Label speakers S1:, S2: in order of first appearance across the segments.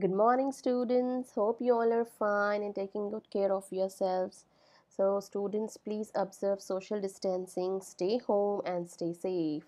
S1: good morning students hope you all are fine and taking good care of yourselves so students please observe social distancing stay home and stay safe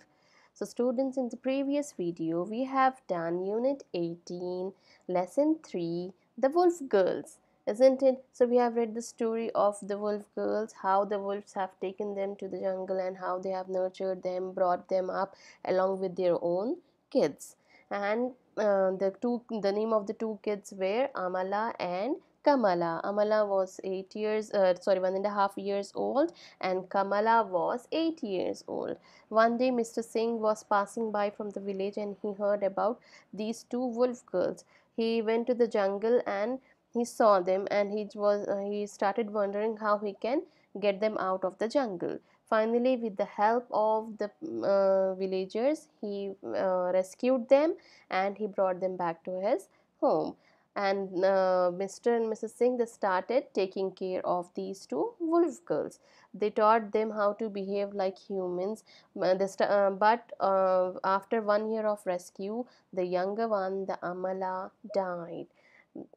S1: so students in the previous video we have done unit 18 lesson 3 the wolf girls isn't it so we have read the story of the wolf girls how the wolves have taken them to the jungle and how they have nurtured them brought them up along with their own kids and uh, the two the name of the two kids were Amala and Kamala. Amala was eight years, uh, sorry, one and a half years old, and Kamala was eight years old. One day, Mr. Singh was passing by from the village and he heard about these two wolf girls. He went to the jungle and he saw them, and he was uh, he started wondering how he can get them out of the jungle. Finally, with the help of the uh, villagers, he uh, rescued them and he brought them back to his home. And uh, Mr. and Mrs. Singh they started taking care of these two wolf girls. They taught them how to behave like humans. Uh, uh, but uh, after one year of rescue, the younger one, the Amala, died.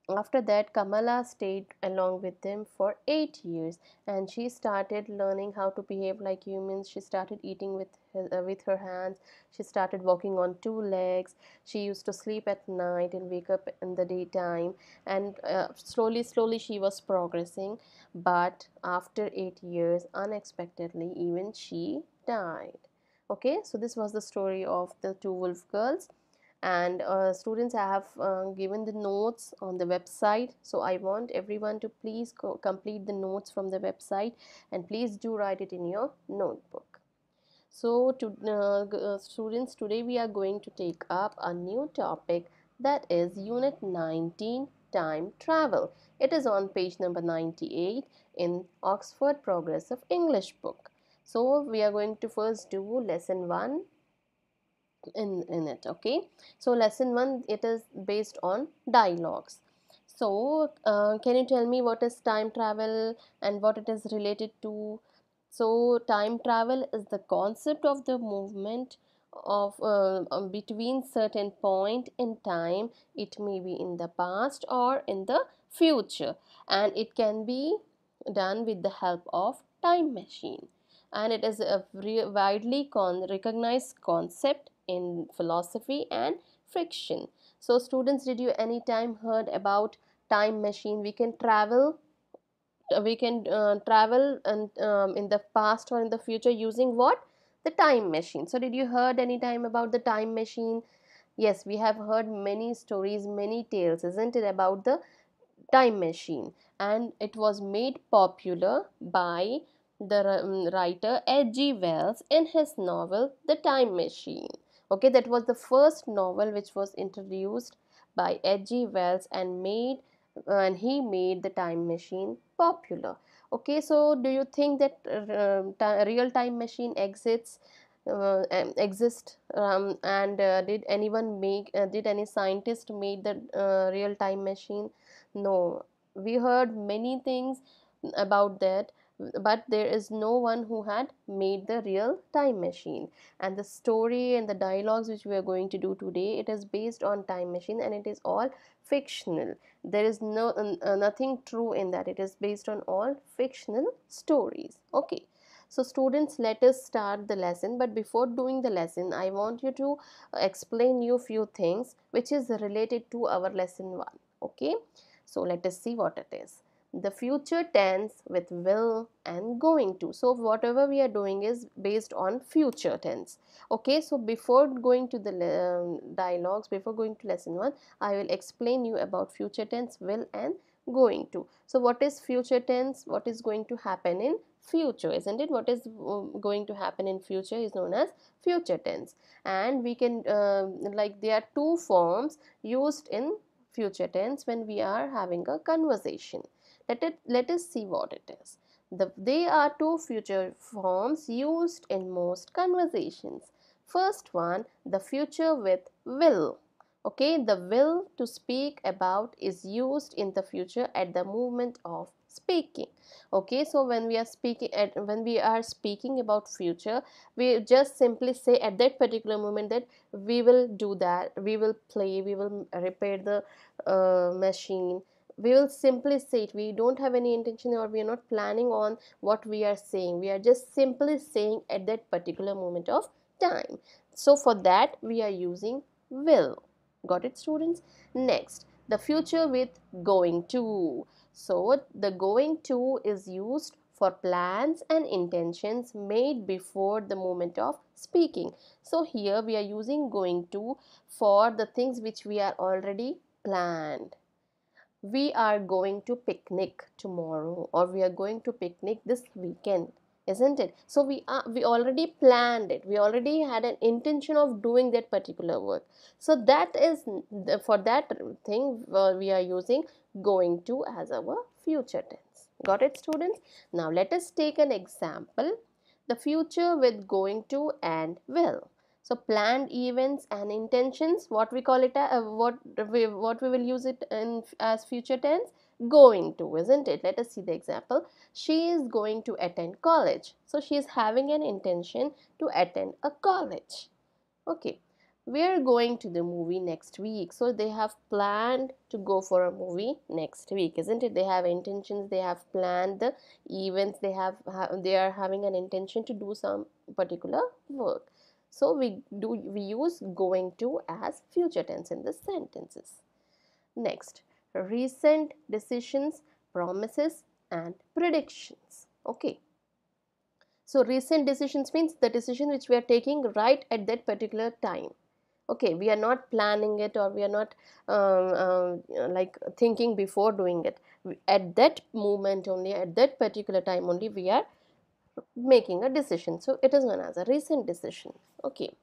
S1: After that, Kamala stayed along with them for eight years, and she started learning how to behave like humans. She started eating with her, uh, with her hands. She started walking on two legs. She used to sleep at night and wake up in the daytime. And uh, slowly, slowly, she was progressing. But after eight years, unexpectedly, even she died. Okay, so this was the story of the two wolf girls and uh, students have uh, given the notes on the website so I want everyone to please complete the notes from the website and please do write it in your notebook so to uh, uh, students today we are going to take up a new topic that is unit 19 time travel it is on page number 98 in Oxford Progress of English book so we are going to first do lesson 1 in, in it okay so lesson 1 it is based on dialogues so uh, can you tell me what is time travel and what it is related to so time travel is the concept of the movement of uh, um, between certain point in time it may be in the past or in the future and it can be done with the help of time machine and it is a widely con recognized concept in philosophy and friction. So students, did you any time heard about time machine? We can travel uh, we can uh, travel and um, in the past or in the future using what the time machine so did you heard any time about the time machine yes we have heard many stories many tales isn't it about the time machine and it was made popular by the um, writer H.G. Wells in his novel The Time Machine okay that was the first novel which was introduced by H.G. Wells and made uh, and he made the time machine popular okay so do you think that uh, real time machine exists uh, exist um, and uh, did anyone make uh, did any scientist made the uh, real time machine no we heard many things about that but there is no one who had made the real time machine and the story and the dialogues which we are going to do today it is based on time machine and it is all fictional there is no uh, nothing true in that it is based on all fictional stories okay so students let us start the lesson but before doing the lesson i want you to explain you few things which is related to our lesson 1 okay so let us see what it is the future tense with will and going to. So whatever we are doing is based on future tense. Okay, so before going to the um, dialogues, before going to lesson 1, I will explain you about future tense, will and going to. So what is future tense? What is going to happen in future isn't it what is um, going to happen in future is known as future tense and we can uh, like there are two forms used in future tense when we are having a conversation let, it, let us see what it is. The, they are two future forms used in most conversations. First one, the future with will. Okay, the will to speak about is used in the future at the moment of speaking okay so when we are speaking at when we are speaking about future we just simply say at that particular moment that we will do that we will play we will repair the uh, machine we will simply say it we don't have any intention or we are not planning on what we are saying we are just simply saying at that particular moment of time so for that we are using will got it students next the future with going to so the going to is used for plans and intentions made before the moment of speaking. So here we are using going to for the things which we are already planned we are going to picnic tomorrow or we are going to picnic this weekend isn't it so we are we already planned it we already had an intention of doing that particular work so that is for that thing uh, we are using going to as our future tense got it students now let us take an example the future with going to and will so planned events and intentions what we call it uh, what we, what we will use it in as future tense going to isn't it let us see the example she is going to attend college so she is having an intention to attend a college okay we are going to the movie next week so they have planned to go for a movie next week isn't it they have intentions they have planned the events they have they are having an intention to do some particular work so we do we use going to as future tense in the sentences. Next, recent decisions, promises and predictions. Okay. So recent decisions means the decision which we are taking right at that particular time. Okay, we are not planning it or we are not uh, like thinking before doing it. At that moment only, at that particular time only, we are making a decision. So it is known as a recent decision. Okay.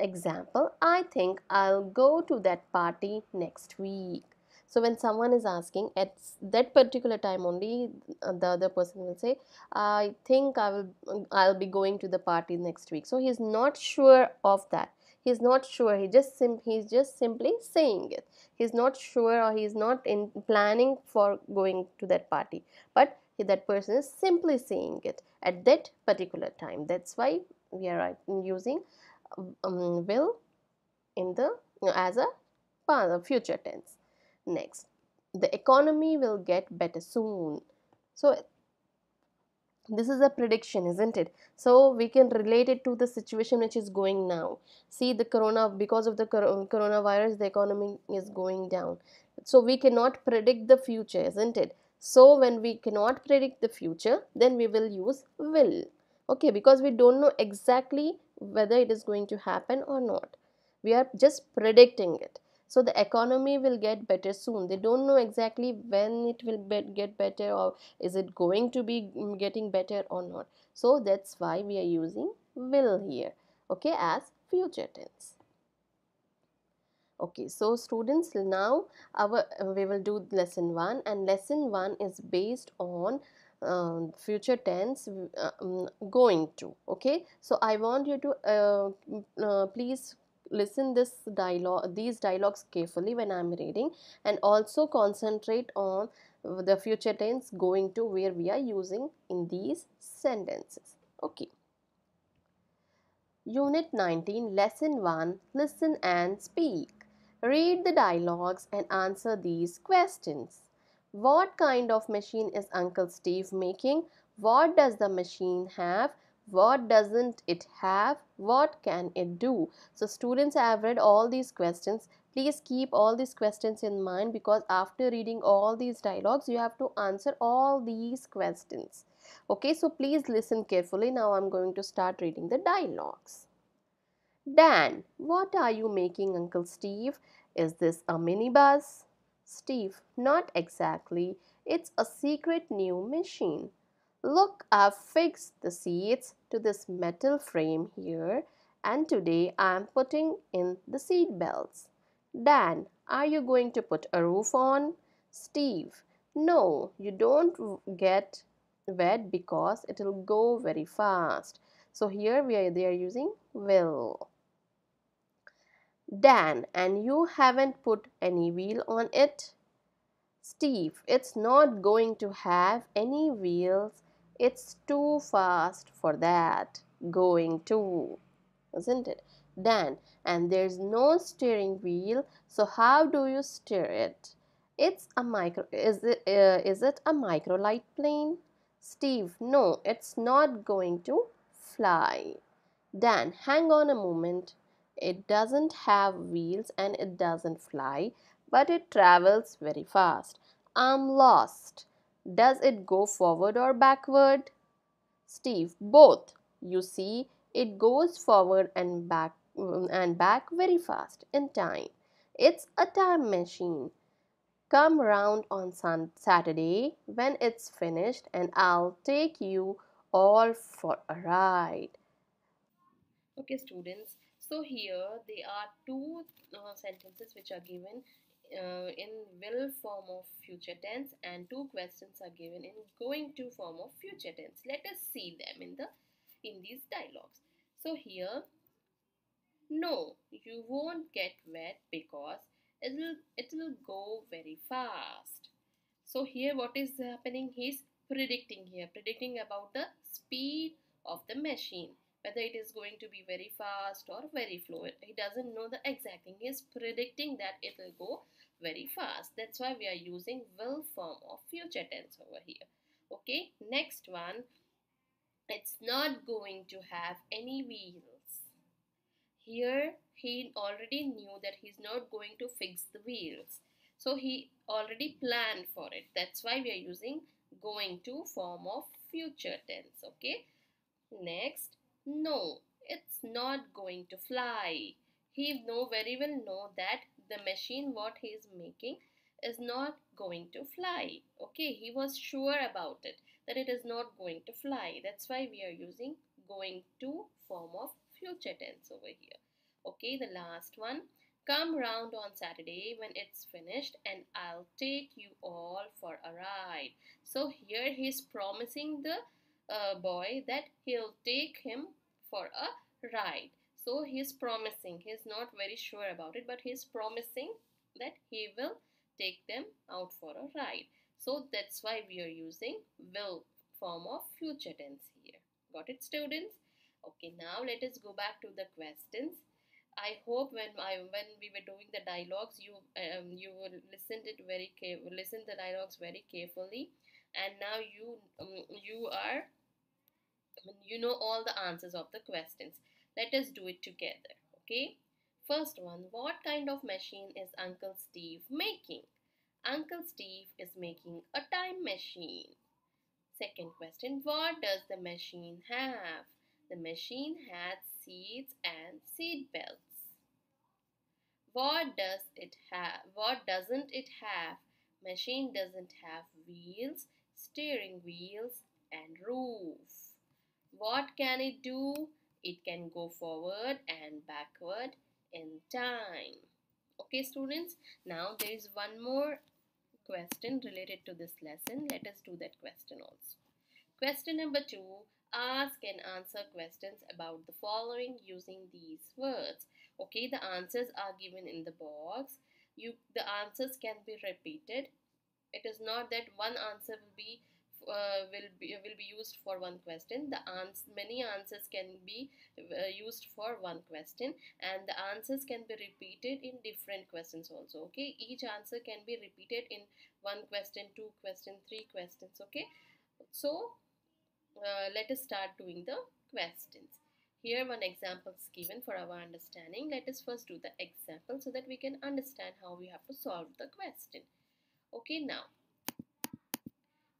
S1: Example, I think I'll go to that party next week. So when someone is asking at that particular time only, uh, the other person will say, I think I will, I'll be going to the party next week. So he's not sure of that. He's not sure. He just sim he's just simply saying it. He's not sure or he's not in planning for going to that party. But that person is simply seeing it at that particular time that's why we are uh, using um, will in the as a part of future tense next the economy will get better soon so this is a prediction isn't it so we can relate it to the situation which is going now see the corona because of the um, coronavirus the economy is going down so we cannot predict the future isn't it so when we cannot predict the future, then we will use will. Okay, because we don't know exactly whether it is going to happen or not. We are just predicting it. So the economy will get better soon. They don't know exactly when it will be get better or is it going to be mm, getting better or not. So that's why we are using will here, okay, as future tense okay so students now our uh, we will do lesson 1 and lesson 1 is based on uh, future tense um, going to okay so i want you to uh, uh, please listen this dialogue these dialogues carefully when i'm reading and also concentrate on the future tense going to where we are using in these sentences okay unit 19 lesson 1 listen and speak Read the dialogues and answer these questions. What kind of machine is Uncle Steve making? What does the machine have? What doesn't it have? What can it do? So students I have read all these questions. Please keep all these questions in mind because after reading all these dialogues, you have to answer all these questions. Okay, so please listen carefully. Now I'm going to start reading the dialogues. Dan, what are you making, Uncle Steve? Is this a minibus? Steve, not exactly. It's a secret new machine. Look, I've fixed the seats to this metal frame here and today I'm putting in the seat belts. Dan, are you going to put a roof on? Steve, no, you don't get wet because it'll go very fast. So here we are, they are using will. Dan, and you haven't put any wheel on it? Steve, it's not going to have any wheels. It's too fast for that. Going to, isn't it? Dan, and there's no steering wheel, so how do you steer it? It's a micro, is it, uh, is it a microlight plane? Steve, no, it's not going to fly. Dan, hang on a moment. It doesn't have wheels and it doesn't fly, but it travels very fast. I'm lost. Does it go forward or backward? Steve, both. You see, it goes forward and back mm, and back very fast in time. It's a time machine. Come round on sun Saturday when it's finished and I'll take you all for a ride. Okay students, so here there are two uh, sentences which are given uh, in will form of future tense and two questions are given in going to form of future tense. Let us see them in the in these dialogues. So here no you won't get wet because it'll it'll go very fast. So here what is happening he's predicting here predicting about the speed of the machine whether it is going to be very fast or very fluid. He doesn't know the exact thing. He is predicting that it will go very fast. That's why we are using will form of future tense over here. Okay, next one. It's not going to have any wheels. Here, he already knew that he's not going to fix the wheels. So he already planned for it. That's why we are using going to form of future tense. Okay. Next, no, it's not going to fly. He know very well know that the machine what he is making is not going to fly. Okay, he was sure about it that it is not going to fly. That's why we are using going to form of future tense over here. Okay, the last one. Come round on Saturday when it's finished and I'll take you all for a ride. So here he's promising the a boy that he'll take him for a ride. So he's promising. He's not very sure about it, but he's promising that he will take them out for a ride. So that's why we are using will form of future tense here. Got it, students? Okay, now let us go back to the questions. I hope when I when we were doing the dialogues, you um, you listened it very listen the dialogues very carefully, and now you um, you are you know all the answers of the questions. Let us do it together, okay? First one, what kind of machine is Uncle Steve making? Uncle Steve is making a time machine. Second question, what does the machine have? The machine has seats and seat belts. What does it have? What doesn't it have? Machine doesn't have wheels, steering wheels and roof. What can it do? It can go forward and backward in time. Okay students, now there is one more question related to this lesson. Let us do that question also. Question number two, ask and answer questions about the following using these words. Okay, the answers are given in the box. You, the answers can be repeated. It is not that one answer will be uh, will be will be used for one question the ans many answers can be uh, used for one question and the answers can be repeated in different questions also okay each answer can be repeated in one question two question three questions okay so uh, let us start doing the questions here one example is given for our understanding let us first do the example so that we can understand how we have to solve the question okay now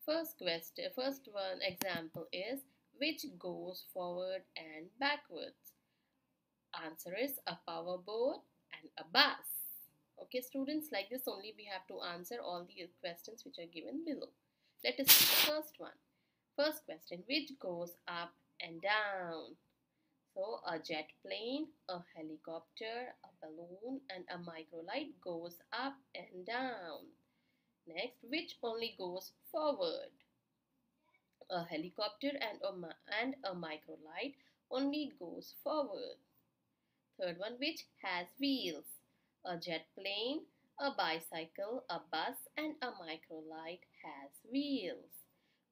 S1: First question, first one example is which goes forward and backwards? Answer is a power board and a bus. Okay students, like this only we have to answer all the questions which are given below. Let us see the first one. First question, which goes up and down? So a jet plane, a helicopter, a balloon and a microlight goes up and down. Next, which only goes forward. A helicopter and a, and a microlight only goes forward. Third one, which has wheels. A jet plane, a bicycle, a bus and a microlight has wheels.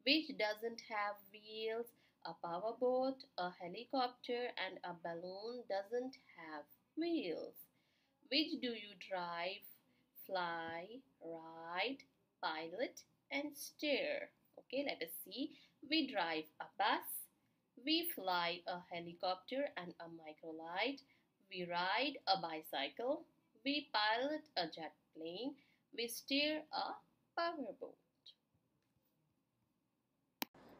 S1: Which doesn't have wheels? A powerboat, a helicopter and a balloon doesn't have wheels. Which do you drive, fly, ride, pilot and steer. Okay, let us see. We drive a bus. We fly a helicopter and a microlight. We ride a bicycle. We pilot a jet plane. We steer a powerboat.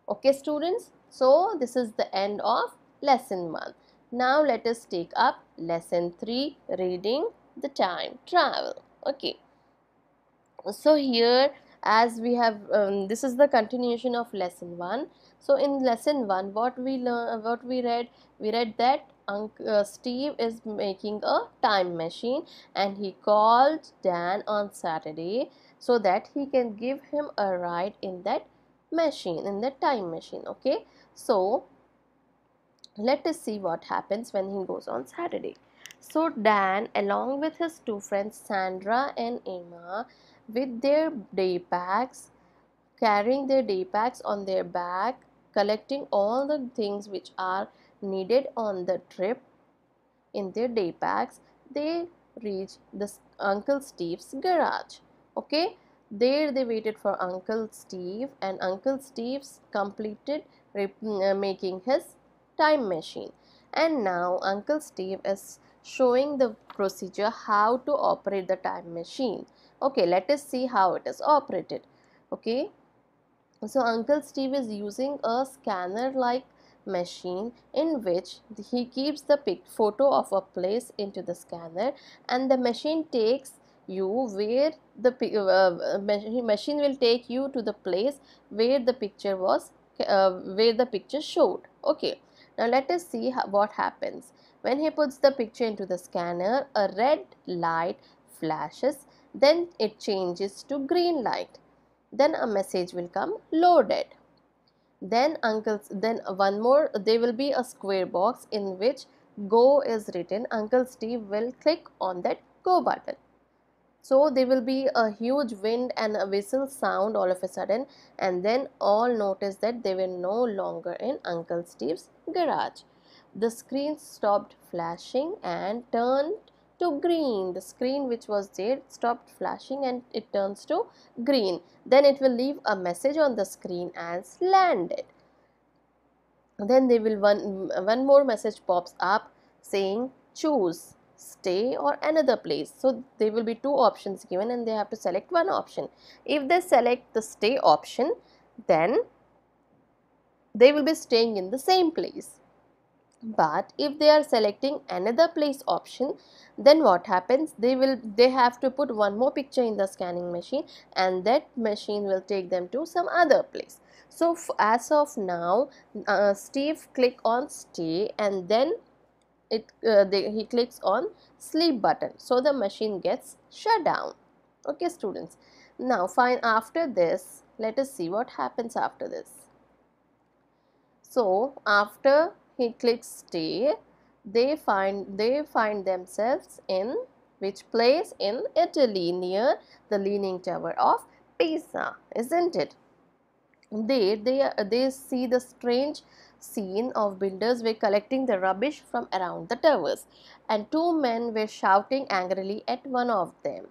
S1: Okay students, so this is the end of lesson 1. Now let us take up lesson 3 reading the time travel. Okay so here as we have um, this is the continuation of lesson 1 so in lesson 1 what we learn what we read we read that uh, Steve is making a time machine and he called Dan on Saturday so that he can give him a ride in that machine in the time machine okay so let us see what happens when he goes on Saturday so Dan along with his two friends Sandra and Emma with their day packs, carrying their day packs on their back, collecting all the things which are needed on the trip in their day packs. They reach this Uncle Steve's garage. Okay, there they waited for Uncle Steve and Uncle Steve's completed uh, making his time machine. And now Uncle Steve is showing the procedure how to operate the time machine okay let us see how it is operated okay so uncle steve is using a scanner like machine in which he keeps the photo of a place into the scanner and the machine takes you where the uh, uh machine will take you to the place where the picture was uh, where the picture showed okay now let us see what happens when he puts the picture into the scanner a red light flashes then it changes to green light then a message will come loaded then uncles then one more there will be a square box in which go is written uncle steve will click on that go button so there will be a huge wind and a whistle sound all of a sudden and then all notice that they were no longer in uncle steve's garage the screen stopped flashing and turned to green. The screen which was there stopped flashing and it turns to green. Then it will leave a message on the screen as landed. Then they will one, one more message pops up saying choose stay or another place. So there will be two options given and they have to select one option. If they select the stay option then they will be staying in the same place but if they are selecting another place option then what happens they will they have to put one more picture in the scanning machine and that machine will take them to some other place so as of now uh, steve click on stay and then it uh, they, he clicks on sleep button so the machine gets shut down okay students now fine after this let us see what happens after this so after he clicks stay they find they find themselves in which place in Italy near the leaning tower of Pisa isn't it there they they see the strange scene of builders were collecting the rubbish from around the towers and two men were shouting angrily at one of them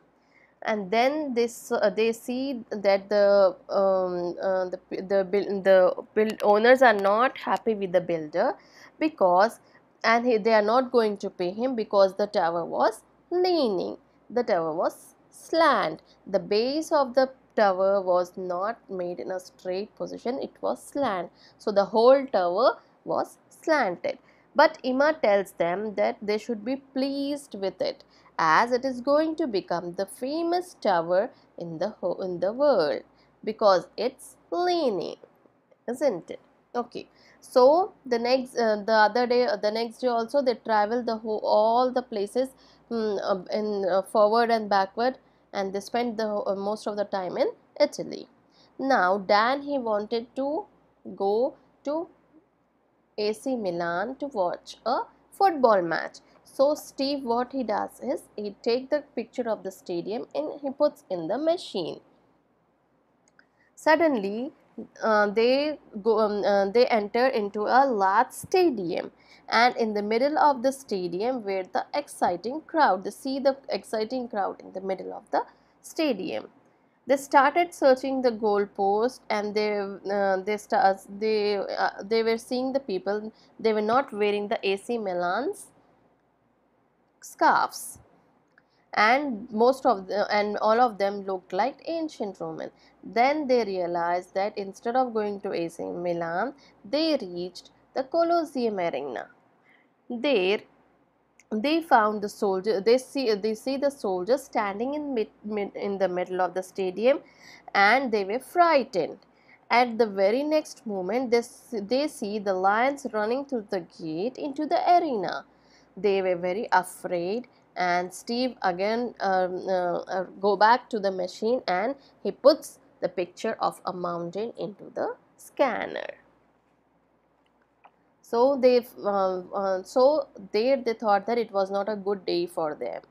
S1: and then this uh, they see that the um, uh, the the, build, the build owners are not happy with the builder because and he, they are not going to pay him because the tower was leaning the tower was slant the base of the tower was not made in a straight position it was slant so the whole tower was slanted but Ima tells them that they should be pleased with it as it is going to become the famous tower in the in the world because it's leaning isn't it okay so the next uh, the other day uh, the next day also they travel the whole all the places um, in uh, forward and backward and they spent the uh, most of the time in italy now dan he wanted to go to ac milan to watch a football match so Steve what he does is he take the picture of the stadium and he puts in the machine. Suddenly uh, they go um, uh, they enter into a large stadium and in the middle of the stadium where the exciting crowd they see the exciting crowd in the middle of the stadium they started searching the goalpost and they uh, they start, they uh, they were seeing the people they were not wearing the AC Milan's scarves and most of the, and all of them looked like ancient Roman. Then they realized that instead of going to AC Milan, they reached the Colosseum arena. There they found the soldier they see they see the soldiers standing in mid, mid, in the middle of the stadium and they were frightened at the very next moment they, they see the lions running through the gate into the arena they were very afraid and Steve again um, uh, uh, go back to the machine and he puts the picture of a mountain into the scanner. So they uh, uh, so there they thought that it was not a good day for them.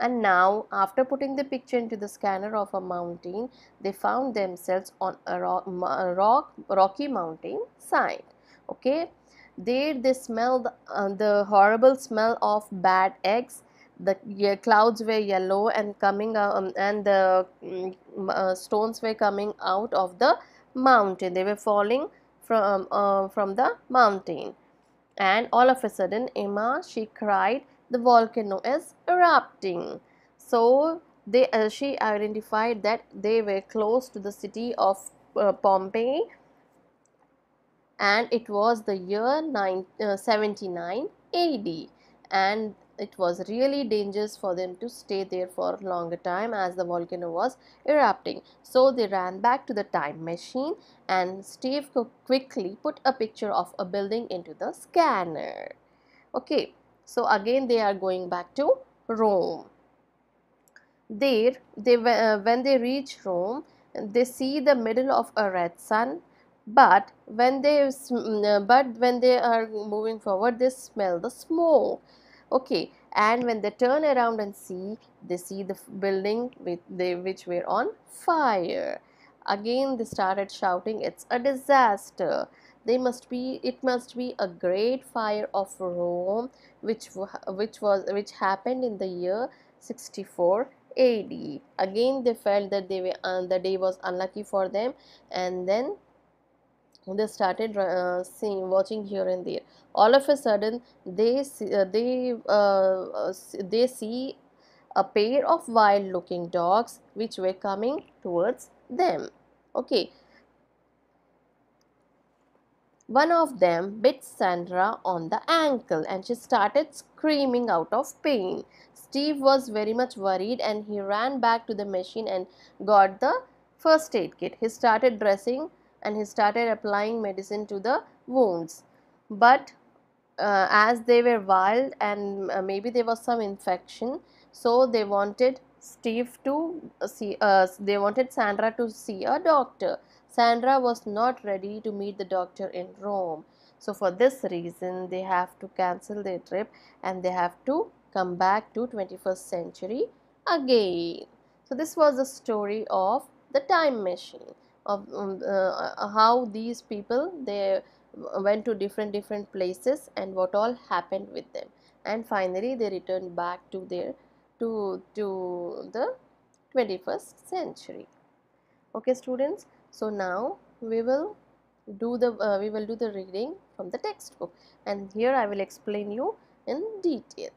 S1: And now after putting the picture into the scanner of a mountain, they found themselves on a rock, rock Rocky Mountain side. Okay. There they smelled uh, the horrible smell of bad eggs. The clouds were yellow and coming uh, um, and the um, stones were coming out of the mountain. They were falling from um, uh, from the mountain. And all of a sudden, Emma she cried, "The volcano is erupting!" So they uh, she identified that they were close to the city of uh, Pompeii and it was the year uh, 79 AD and it was really dangerous for them to stay there for a longer time as the volcano was erupting. So they ran back to the time machine and Steve quickly put a picture of a building into the scanner. Okay, so again they are going back to Rome. There, they, uh, when they reach Rome, they see the middle of a red sun but when they mm, uh, but when they are moving forward they smell the smoke okay and when they turn around and see they see the building with they which were on fire again they started shouting it's a disaster they must be it must be a great fire of rome which which was which happened in the year 64 AD. Again, they felt that they were uh, the day was unlucky for them, and then they started uh, seeing watching here and there all of a sudden they see, uh, they uh, uh they see a pair of wild looking dogs which were coming towards them okay one of them bit Sandra on the ankle and she started screaming out of pain. Steve was very much worried and he ran back to the machine and got the first aid kit. He started dressing and he started applying medicine to the wounds. But uh, as they were wild and uh, maybe there was some infection, so they wanted Steve to see, uh, they wanted Sandra to see a doctor. Sandra was not ready to meet the doctor in Rome. So for this reason, they have to cancel their trip and they have to come back to 21st century again. So this was the story of the time machine of um, uh, uh, how these people they went to different different places and what all happened with them and finally they returned back to their to to the 21st century okay students so now we will do the uh, we will do the reading from the textbook and here i will explain you in detail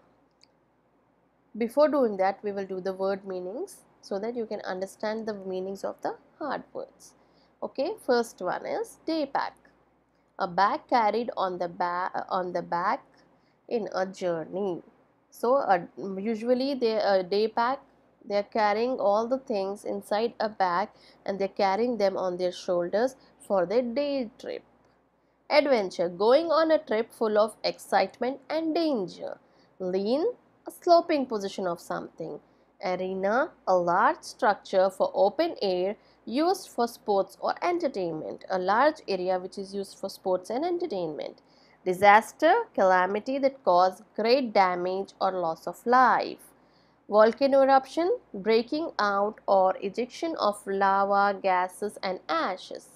S1: before doing that we will do the word meanings so that you can understand the meanings of the hard words. Okay, first one is day pack. A bag carried on the back on the back in a journey. So uh, usually they a uh, day pack they are carrying all the things inside a bag and they're carrying them on their shoulders for their day trip. Adventure going on a trip full of excitement and danger. Lean, a sloping position of something. Arena, a large structure for open air used for sports or entertainment, a large area which is used for sports and entertainment. Disaster, calamity that caused great damage or loss of life. Volcano eruption, breaking out or ejection of lava, gases and ashes.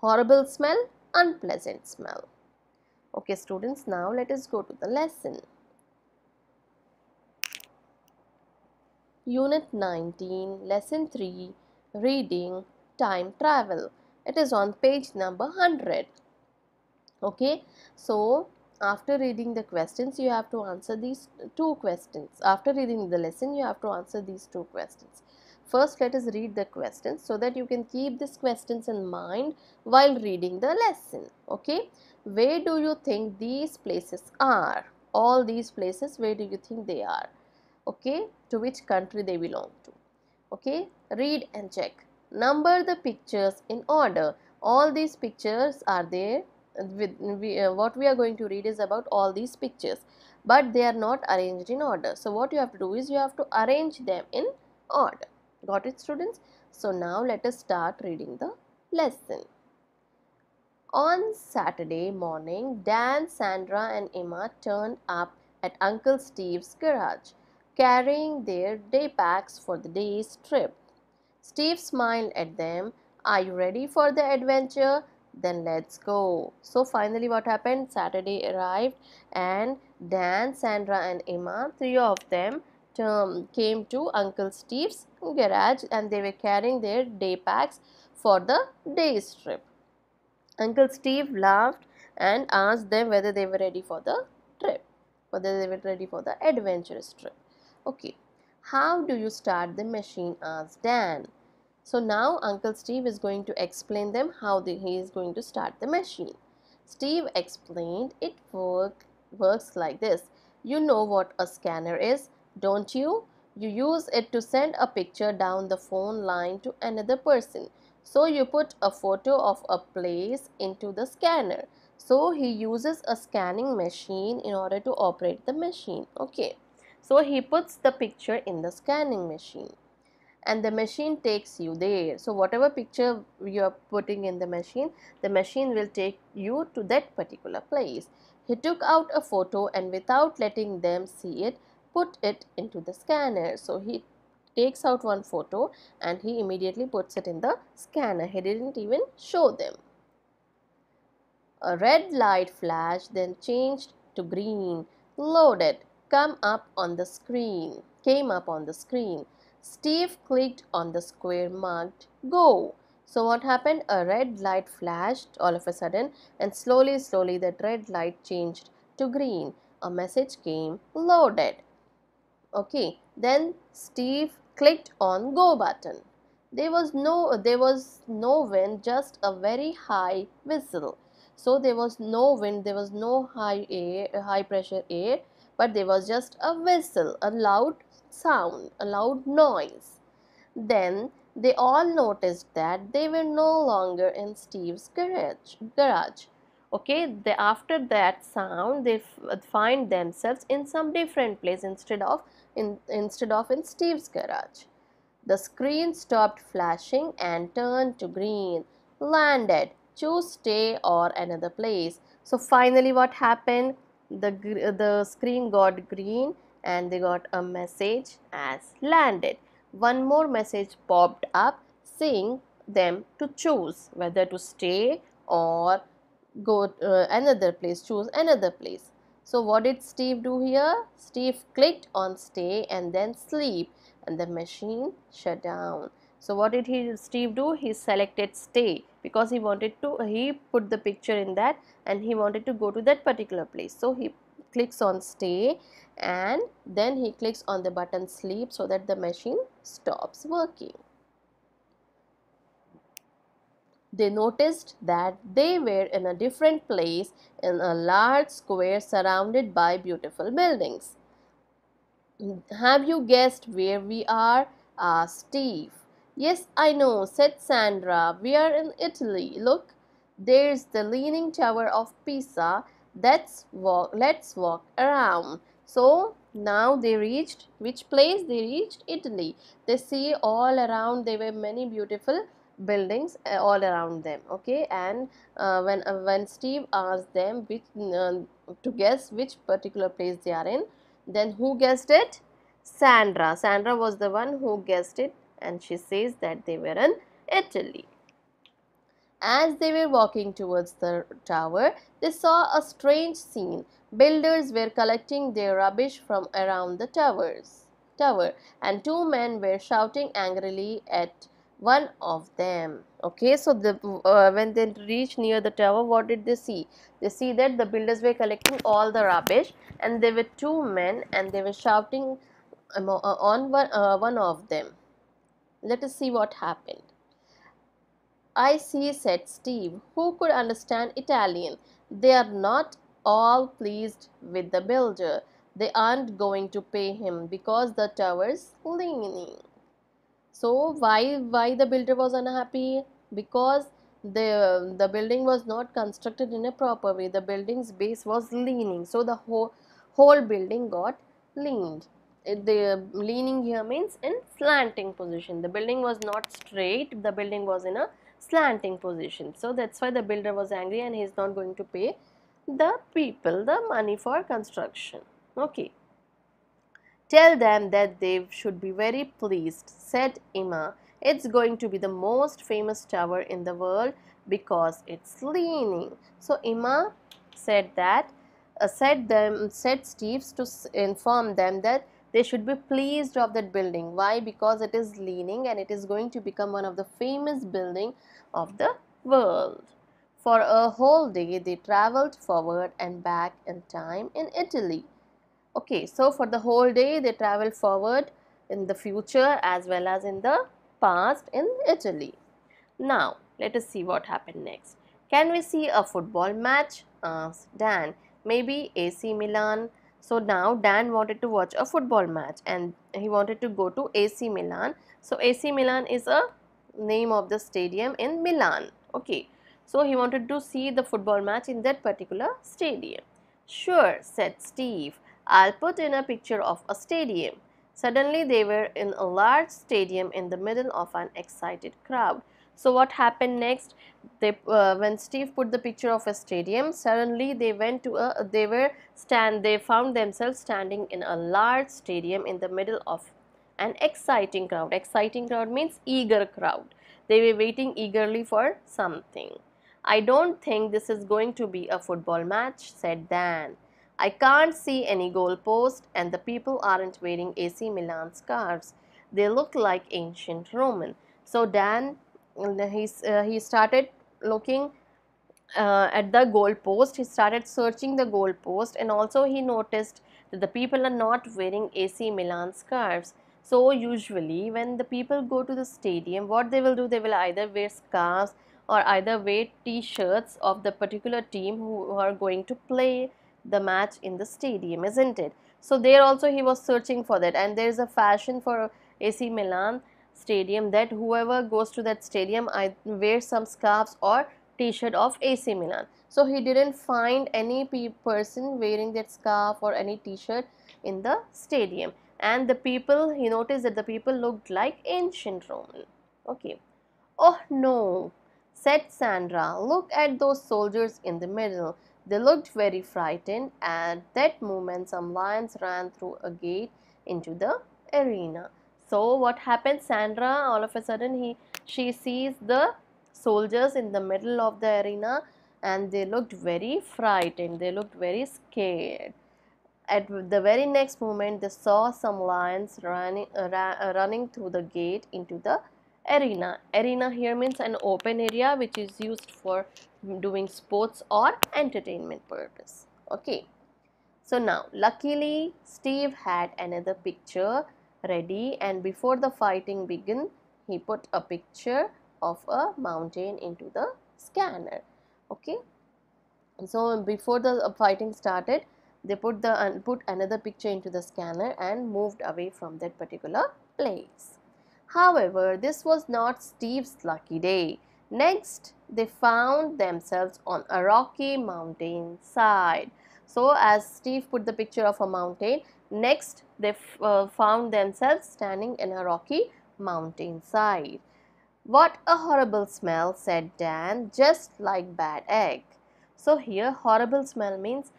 S1: Horrible smell, unpleasant smell. Okay students, now let us go to the lesson. Unit 19, Lesson 3, Reading Time Travel. It is on page number 100. Okay, so after reading the questions, you have to answer these two questions. After reading the lesson, you have to answer these two questions. First, let us read the questions so that you can keep these questions in mind while reading the lesson. Okay, where do you think these places are? All these places, where do you think they are? Okay, to which country they belong to. Okay, read and check. Number the pictures in order. All these pictures are there. With, we, uh, what we are going to read is about all these pictures. But they are not arranged in order. So what you have to do is you have to arrange them in order. Got it students? So now let us start reading the lesson. On Saturday morning, Dan, Sandra and Emma turned up at Uncle Steve's garage carrying their day packs for the day's trip. Steve smiled at them. Are you ready for the adventure? Then let's go. So finally what happened? Saturday arrived and Dan, Sandra and Emma, three of them um, came to Uncle Steve's garage and they were carrying their day packs for the day's trip. Uncle Steve laughed and asked them whether they were ready for the trip, whether they were ready for the adventurous trip. Okay, how do you start the machine asked Dan. So now Uncle Steve is going to explain them how the, he is going to start the machine. Steve explained it work, works like this. You know what a scanner is, don't you? You use it to send a picture down the phone line to another person. So you put a photo of a place into the scanner. So he uses a scanning machine in order to operate the machine. Okay. So he puts the picture in the scanning machine and the machine takes you there. So whatever picture you are putting in the machine, the machine will take you to that particular place. He took out a photo and without letting them see it, put it into the scanner. So he takes out one photo and he immediately puts it in the scanner. He didn't even show them. A red light flashed then changed to green. Loaded come up on the screen, came up on the screen. Steve clicked on the square marked go. So what happened? A red light flashed all of a sudden and slowly slowly that red light changed to green. A message came loaded. Okay, then Steve clicked on go button. There was no there was no wind, just a very high whistle. So there was no wind, there was no high air, high pressure air but there was just a whistle, a loud sound, a loud noise. Then they all noticed that they were no longer in Steve's garage. garage. Okay, they, after that sound, they find themselves in some different place instead of in, instead of in Steve's garage. The screen stopped flashing and turned to green. Landed. Choose stay or another place. So finally what happened? the, uh, the screen got green and they got a message as landed. One more message popped up saying them to choose whether to stay or go to uh, another place, choose another place. So what did Steve do here? Steve clicked on stay and then sleep and the machine shut down. So what did he Steve do? He selected stay because he wanted to he put the picture in that and he wanted to go to that particular place. So he clicks on stay and then he clicks on the button sleep so that the machine stops working. They noticed that they were in a different place in a large square surrounded by beautiful buildings. Have you guessed where we are? asked ah, Steve. Yes, I know, said Sandra. We are in Italy. Look, there's the leaning tower of Pisa. Let's walk, let's walk around. So now they reached which place? They reached Italy. They see all around there were many beautiful buildings eh, all around them okay and uh, when uh, when steve asked them which uh, to guess which particular place they are in then who guessed it sandra sandra was the one who guessed it and she says that they were in Italy. As they were walking towards the tower, they saw a strange scene. Builders were collecting their rubbish from around the towers, tower, and two men were shouting angrily at one of them. Okay, so the uh, when they reached near the tower, what did they see? They see that the builders were collecting all the rubbish, and there were two men, and they were shouting um, uh, on one uh, one of them. Let us see what happened. I see, said Steve, who could understand Italian. They are not all pleased with the builder. They aren't going to pay him because the tower's leaning. So why why the builder was unhappy? Because the the building was not constructed in a proper way. The building's base was leaning. So the whole whole building got leaned. Uh, the leaning here means in slanting position. The building was not straight, the building was in a slanting position. So that's why the builder was angry and he is not going to pay the people the money for construction. Okay. Tell them that they should be very pleased, said Emma. It's going to be the most famous tower in the world because it's leaning. So Emma said that uh, said them said Steve's to inform them that they should be pleased of that building why because it is leaning and it is going to become one of the famous building of the world for a whole day they traveled forward and back in time in italy okay so for the whole day they traveled forward in the future as well as in the past in italy now let us see what happened next can we see a football match Asked dan maybe ac milan so now Dan wanted to watch a football match and he wanted to go to AC Milan. So AC Milan is a name of the stadium in Milan. Okay. So he wanted to see the football match in that particular stadium. Sure, said Steve. I'll put in a picture of a stadium. Suddenly they were in a large stadium in the middle of an excited crowd. So what happened next? They uh, when Steve put the picture of a stadium, suddenly they went to a they were stand they found themselves standing in a large stadium in the middle of an exciting crowd. Exciting crowd means eager crowd. They were waiting eagerly for something. I don't think this is going to be a football match, said Dan. I can't see any goalpost and the people aren't wearing AC Milan scarves. They look like ancient Roman. So Dan he, uh, he started looking uh, at the goal post he started searching the goal post and also he noticed that the people are not wearing AC Milan scarves so usually when the people go to the stadium what they will do they will either wear scarves or either wear t-shirts of the particular team who are going to play the match in the stadium isn't it so there also he was searching for that and there is a fashion for AC Milan stadium that whoever goes to that stadium I wear some scarves or t-shirt of AC Milan. So he didn't find any person wearing that scarf or any t-shirt in the stadium and the people he noticed that the people looked like ancient Roman. Okay. Oh no, said Sandra. Look at those soldiers in the middle. They looked very frightened. At that moment, some lions ran through a gate into the arena. So what happens? Sandra all of a sudden he she sees the soldiers in the middle of the arena and they looked very frightened. They looked very scared. At the very next moment, they saw some lions running uh, ra, uh, running through the gate into the arena. Arena here means an open area which is used for doing sports or entertainment purpose. Okay. So now, luckily, Steve had another picture ready and before the fighting began he put a picture of a mountain into the scanner okay so before the uh, fighting started they put the and uh, put another picture into the scanner and moved away from that particular place however this was not steve's lucky day next they found themselves on a rocky mountain side so as steve put the picture of a mountain next they uh, found themselves standing in a rocky mountainside. What a horrible smell, said Dan, just like bad egg. So here horrible smell means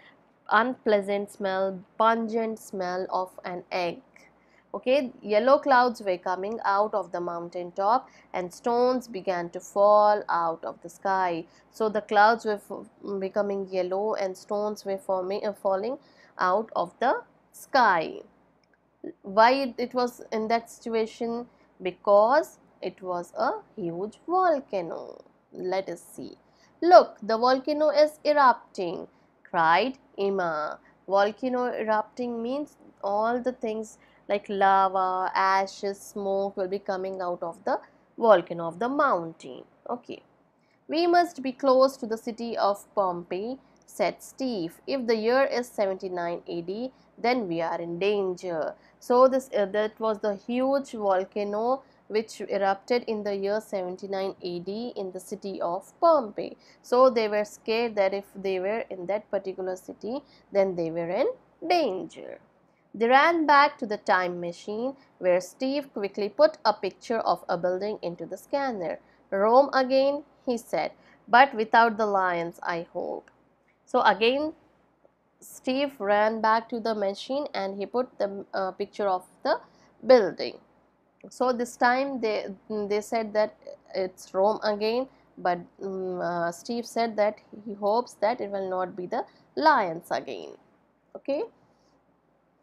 S1: unpleasant smell, pungent smell of an egg. Okay, yellow clouds were coming out of the mountain top and stones began to fall out of the sky. So the clouds were becoming yellow and stones were forming, uh, falling out of the sky why it was in that situation because it was a huge volcano let us see look the volcano is erupting cried Emma volcano erupting means all the things like lava ashes smoke will be coming out of the volcano of the mountain okay we must be close to the city of Pompeii said Steve if the year is 79 AD then we are in danger so this uh, that was the huge volcano which erupted in the year 79 AD in the city of Pompeii. So they were scared that if they were in that particular city, then they were in danger. They ran back to the time machine where Steve quickly put a picture of a building into the scanner. Rome again, he said, but without the lions, I hope. So again, Steve ran back to the machine and he put the uh, picture of the building. So this time they, they said that it's Rome again but um, uh, Steve said that he hopes that it will not be the lions again. Okay.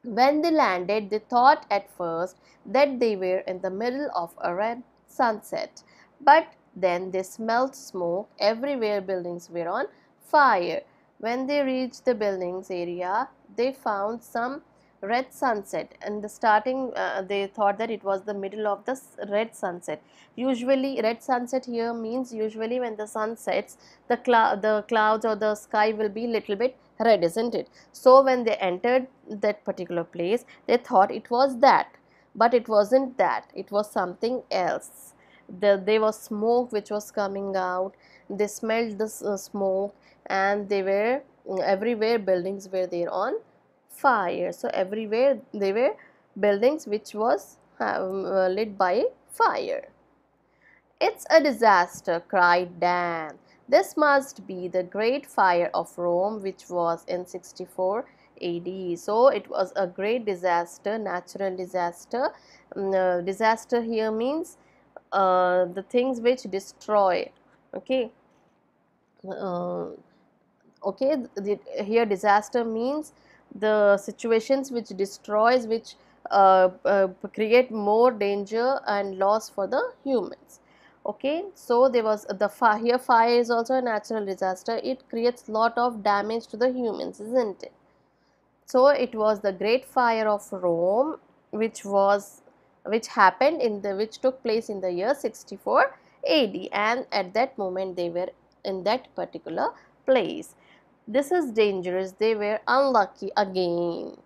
S1: When they landed, they thought at first that they were in the middle of a red sunset. But then they smelled smoke everywhere buildings were on fire when they reached the buildings area, they found some red sunset and the starting uh, they thought that it was the middle of the red sunset usually red sunset here means usually when the sun sets the cloud the clouds or the sky will be little bit red isn't it so when they entered that particular place they thought it was that but it wasn't that it was something else the, there was smoke which was coming out they smelled the uh, smoke and they were everywhere buildings were there on fire so everywhere they were buildings which was um, uh, lit by fire it's a disaster cried dan this must be the great fire of rome which was in 64 AD. So it was a great disaster, natural disaster. Um, uh, disaster here means uh, the things which destroy, okay, uh, okay the, here disaster means the situations which destroys which uh, uh, create more danger and loss for the humans okay so there was the fire here fire is also a natural disaster it creates lot of damage to the humans isn't it so it was the great fire of rome which was which happened in the which took place in the year 64 ad and at that moment they were in that particular place this is dangerous. They were unlucky again.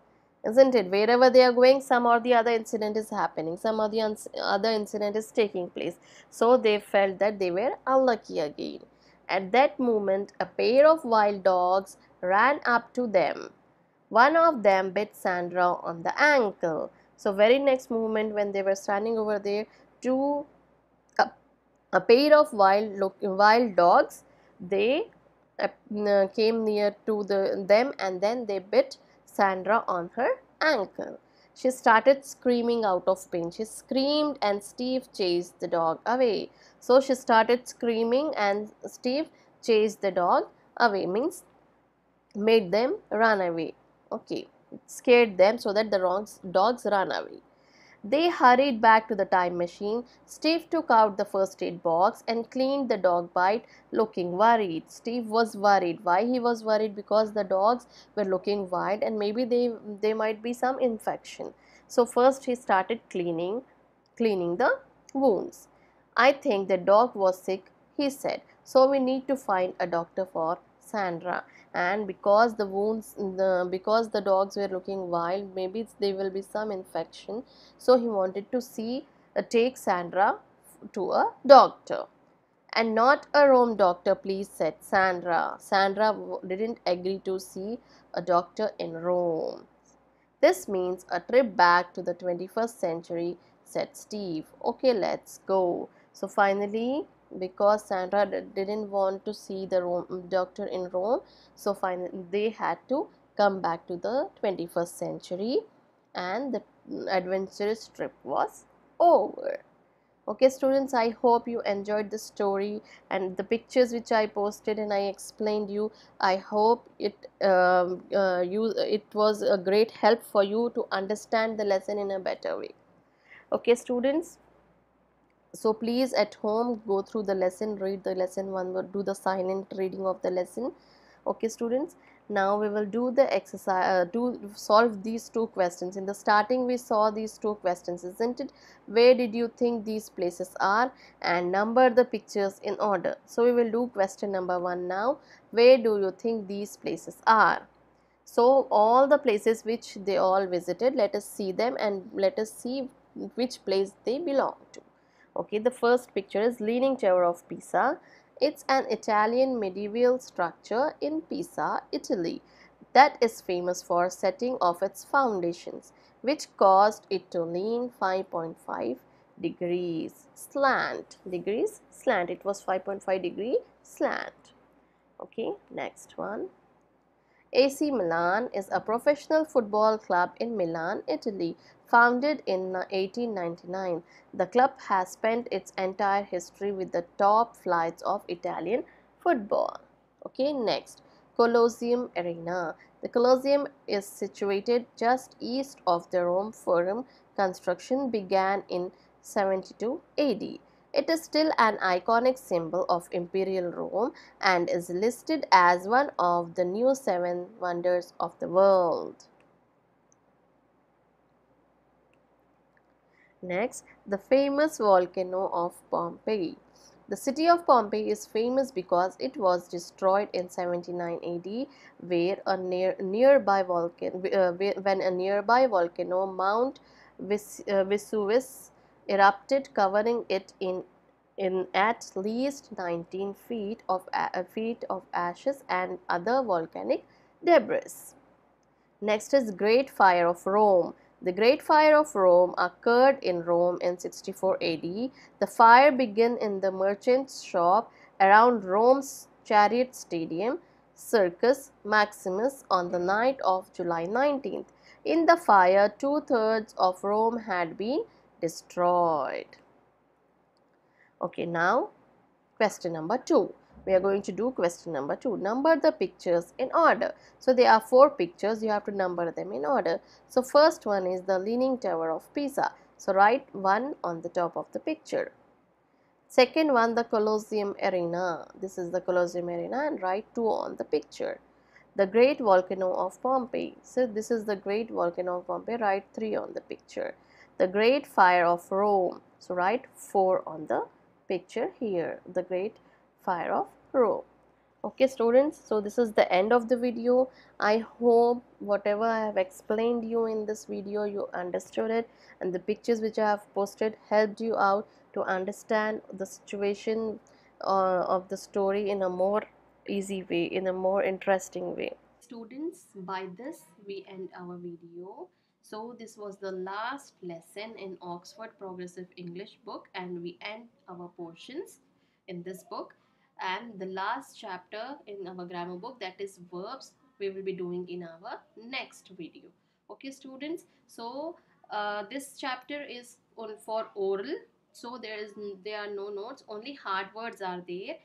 S1: Isn't it? Wherever they are going, some or the other incident is happening. Some or the other incident is taking place. So they felt that they were unlucky again. At that moment, a pair of wild dogs ran up to them. One of them bit Sandra on the ankle. So very next moment when they were standing over there, two a, a pair of wild look wild dogs they uh, uh, came near to the, them and then they bit Sandra on her ankle. She started screaming out of pain. She screamed and Steve chased the dog away. So she started screaming and Steve chased the dog away means made them run away. Okay, scared them so that the dogs run away. They hurried back to the time machine. Steve took out the first aid box and cleaned the dog bite, looking worried. Steve was worried. Why he was worried? Because the dogs were looking wide and maybe they, they might be some infection. So first he started cleaning, cleaning the wounds. I think the dog was sick, he said. So we need to find a doctor for Sandra and because the wounds the, because the dogs were looking wild maybe there will be some infection so he wanted to see uh, take Sandra to a doctor and not a Rome doctor please said Sandra. Sandra didn't agree to see a doctor in Rome. This means a trip back to the 21st century said Steve. Okay let's go. So finally because Sandra didn't want to see the mm, doctor in Rome so finally they had to come back to the 21st century and the mm, adventurous trip was over okay students i hope you enjoyed the story and the pictures which i posted and i explained you i hope it um, uh, you it was a great help for you to understand the lesson in a better way okay students so please at home go through the lesson read the lesson one do the silent reading of the lesson okay students now we will do the exercise uh, do solve these two questions in the starting we saw these two questions isn't it where did you think these places are and number the pictures in order so we will do question number one now where do you think these places are so all the places which they all visited let us see them and let us see which place they belong to okay the first picture is leaning tower of pisa it's an italian medieval structure in pisa italy that is famous for setting of its foundations which caused it to lean 5.5 degrees slant degrees slant it was 5.5 degree slant okay next one AC Milan is a professional football club in Milan, Italy, founded in 1899. Uh, the club has spent its entire history with the top flights of Italian football. Okay, next. Colosseum Arena. The Colosseum is situated just east of the Rome Forum. Construction began in 72 AD. It is still an iconic symbol of Imperial Rome and is listed as one of the new seven wonders of the world. Next, the famous volcano of Pompeii. The city of Pompeii is famous because it was destroyed in 79 AD where a near, nearby volcano uh, when a nearby volcano Mount Vis, uh, Vesuvius erupted covering it in in at least 19 feet of uh, feet of ashes and other volcanic debris. Next is Great Fire of Rome. The Great Fire of Rome occurred in Rome in 64 AD. The fire began in the merchant's shop around Rome's chariot stadium, Circus Maximus, on the night of July 19th. In the fire, two-thirds of Rome had been destroyed. Okay, now question number 2. We are going to do question number 2. Number the pictures in order. So, there are 4 pictures. You have to number them in order. So, first one is the Leaning Tower of Pisa. So, write 1 on the top of the picture. Second one, the Colosseum Arena. This is the Colosseum Arena and write 2 on the picture. The Great Volcano of Pompeii. So, this is the Great Volcano of Pompeii. Write 3 on the picture the great fire of Rome. So write 4 on the picture here, the great fire of Rome. Okay students, so this is the end of the video. I hope whatever I have explained you in this video, you understood it and the pictures which I have posted helped you out to understand the situation uh, of the story in a more easy way, in a more interesting way. Students, by this we end our video. So this was the last lesson in Oxford Progressive English book and we end our portions in this book and the last chapter in our grammar book that is verbs we will be doing in our next video. Okay students, so uh, this chapter is on for oral so there is there are no notes only hard words are there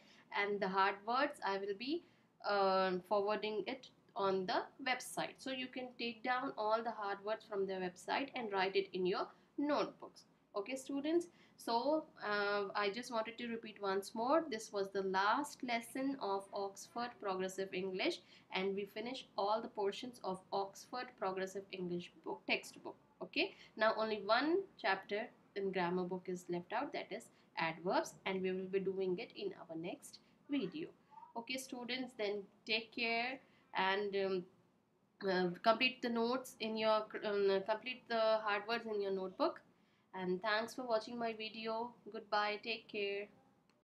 S1: and the hard words I will be uh, forwarding it on the website. So you can take down all the hard words from the website and write it in your notebooks. Okay students, so uh, I just wanted to repeat once more. This was the last lesson of Oxford Progressive English and we finished all the portions of Oxford Progressive English book textbook. Okay, now only one chapter in grammar book is left out that is adverbs and we will be doing it in our next video okay students then take care and um, uh, complete the notes in your um, complete the hard words in your notebook and thanks for watching my video goodbye take care